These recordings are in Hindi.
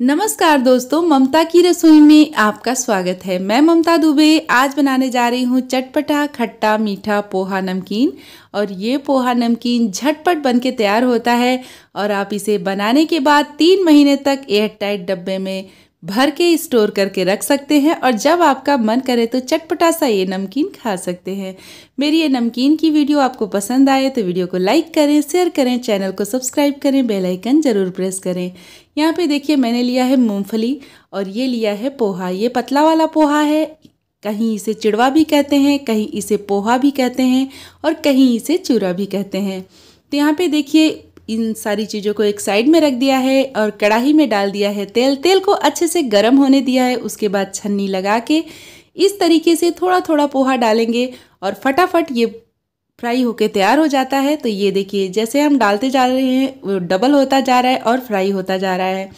नमस्कार दोस्तों ममता की रसोई में आपका स्वागत है मैं ममता दुबे आज बनाने जा रही हूँ चटपटा खट्टा मीठा पोहा नमकीन और ये पोहा नमकीन झटपट बन के तैयार होता है और आप इसे बनाने के बाद तीन महीने तक एयर टाइट डब्बे में भर के स्टोर करके रख सकते हैं और जब आपका मन करे तो चटपटा सा ये नमकीन खा सकते हैं मेरी ये नमकीन की वीडियो आपको पसंद आए तो वीडियो को लाइक करें शेयर करें चैनल को सब्सक्राइब करें बेल आइकन ज़रूर प्रेस करें यहाँ पे देखिए मैंने लिया है मूंगफली और ये लिया है पोहा ये पतला वाला पोहा है कहीं इसे चिड़वा भी कहते हैं कहीं इसे पोहा भी कहते हैं और कहीं इसे चूरा भी कहते हैं तो यहाँ पे देखिए इन सारी चीज़ों को एक साइड में रख दिया है और कढ़ाई में डाल दिया है तेल तेल को अच्छे से गर्म होने दिया है उसके बाद छन्नी लगा के इस तरीके से थोड़ा थोड़ा पोहा डालेंगे और फटाफट ये फ्राई होके तैयार हो जाता है तो ये देखिए जैसे हम डालते जा रहे हैं वो डबल होता जा रहा है और फ्राई होता जा रहा है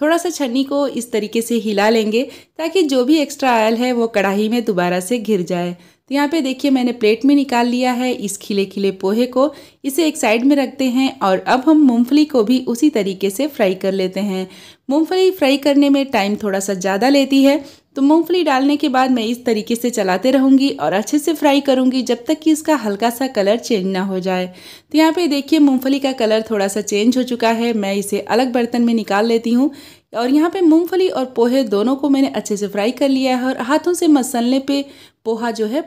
थोड़ा सा छन्नी को इस तरीके से हिला लेंगे ताकि जो भी एक्स्ट्रा ऑयल है वो कढ़ाई में दोबारा से घिर जाए तो यहाँ पे देखिए मैंने प्लेट में निकाल लिया है इस खिले खिले पोहे को इसे एक साइड में रखते हैं और अब हम मूंगफली को भी उसी तरीके से फ्राई कर लेते हैं मूंगफली फ्राई करने में टाइम थोड़ा सा ज़्यादा लेती है तो मूंगफली डालने के बाद मैं इस तरीके से चलाते रहूँगी और अच्छे से फ्राई करूँगी जब तक कि इसका हल्का सा कलर चेंज ना हो जाए तो यहाँ पर देखिए मूँगफली का कलर थोड़ा सा चेंज हो चुका है मैं इसे अलग बर्तन में निकाल लेती हूँ और यहाँ पे मूंगफली और पोहे दोनों को मैंने अच्छे से फ्राई कर लिया है और हाथों से मसलने पे पोहा जो है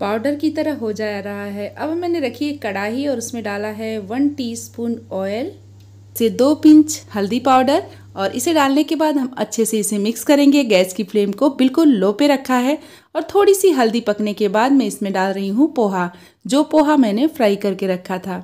पाउडर की तरह हो जा रहा है अब मैंने रखी एक कढ़ाई और उसमें डाला है वन टीस्पून ऑयल से दो पिंच हल्दी पाउडर और इसे डालने के बाद हम अच्छे से इसे मिक्स करेंगे गैस की फ्लेम को बिल्कुल लो पे रखा है और थोड़ी सी हल्दी पकने के बाद मैं इसमें डाल रही हूँ पोहा जो पोहा मैंने फ्राई करके रखा था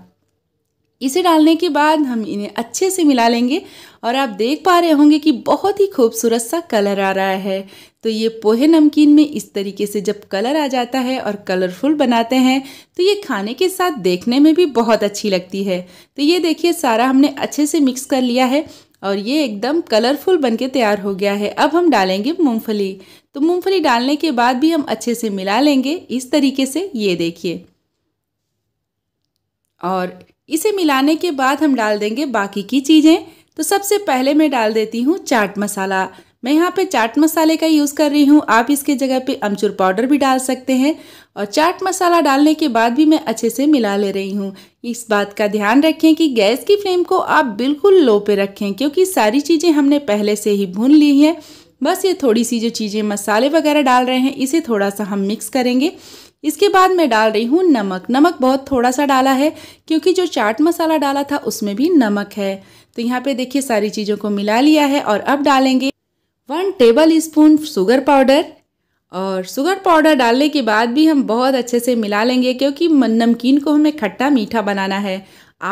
इसे डालने के बाद हम इन्हें अच्छे से मिला लेंगे और आप देख पा रहे होंगे कि बहुत ही खूबसूरत सा कलर आ रहा है तो ये पोहे नमकीन में इस तरीके से जब कलर आ जाता है और कलरफुल बनाते हैं तो ये खाने के साथ देखने में भी बहुत अच्छी लगती है तो ये देखिए सारा हमने अच्छे से मिक्स कर लिया है और ये एकदम कलरफुल बनके तैयार हो गया है अब हम डालेंगे मूँगफली तो मूँगफली डालने के बाद भी हम अच्छे से मिला लेंगे इस तरीके से ये देखिए और इसे मिलाने के बाद हम डाल देंगे बाकी की चीज़ें तो सबसे पहले मैं डाल देती हूँ चाट मसाला मैं यहाँ पे चाट मसाले का यूज़ कर रही हूँ आप इसके जगह पे अमचूर पाउडर भी डाल सकते हैं और चाट मसाला डालने के बाद भी मैं अच्छे से मिला ले रही हूँ इस बात का ध्यान रखें कि गैस की फ्लेम को आप बिल्कुल लो पे रखें क्योंकि सारी चीज़ें हमने पहले से ही भून ली हैं बस ये थोड़ी सी जो चीज़ें मसाले वगैरह डाल रहे हैं इसे थोड़ा सा हम मिक्स करेंगे इसके बाद मैं डाल रही हूँ नमक नमक बहुत थोड़ा सा डाला है क्योंकि जो चाट मसाला डाला था उसमें भी नमक है तो यहाँ पे देखिए सारी चीज़ों को मिला लिया है और अब डालेंगे one tablespoon sugar powder और शुगर पाउडर डालने के बाद भी हम बहुत अच्छे से मिला लेंगे क्योंकि नमकीन को हमें खट्टा मीठा बनाना है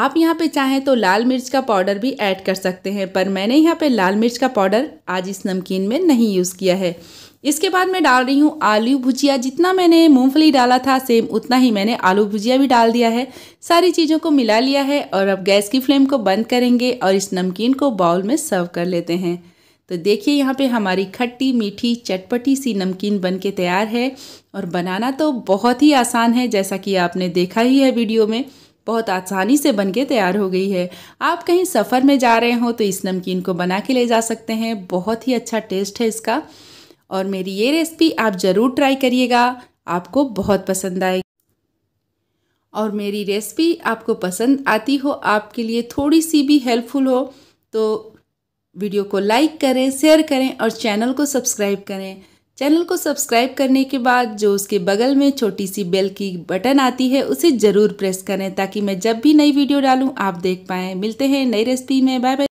आप यहाँ पे चाहें तो लाल मिर्च का पाउडर भी ऐड कर सकते हैं पर मैंने यहाँ पे लाल मिर्च का पाउडर आज इस नमकीन में नहीं यूज़ किया है इसके बाद मैं डाल रही हूँ आलू भुजिया जितना मैंने मूंगफली डाला था सेम उतना ही मैंने आलू भुजिया भी डाल दिया है सारी चीज़ों को मिला लिया है और अब गैस की फ्लेम को बंद करेंगे और इस नमकीन को बाउल में सर्व कर लेते हैं तो देखिए यहाँ पे हमारी खट्टी मीठी चटपटी सी नमकीन बन के तैयार है और बनाना तो बहुत ही आसान है जैसा कि आपने देखा ही है वीडियो में बहुत आसानी से बन के तैयार हो गई है आप कहीं सफ़र में जा रहे हो तो इस नमकीन को बना के ले जा सकते हैं बहुत ही अच्छा टेस्ट है इसका और मेरी ये रेसिपी आप ज़रूर ट्राई करिएगा आपको बहुत पसंद आएगी और मेरी रेसिपी आपको पसंद आती हो आपके लिए थोड़ी सी भी हेल्पफुल हो तो वीडियो को लाइक करें शेयर करें और चैनल को सब्सक्राइब करें चैनल को सब्सक्राइब करने के बाद जो उसके बगल में छोटी सी बेल की बटन आती है उसे ज़रूर प्रेस करें ताकि मैं जब भी नई वीडियो डालूं आप देख पाएँ मिलते हैं नई रेसिपी में बाय बाय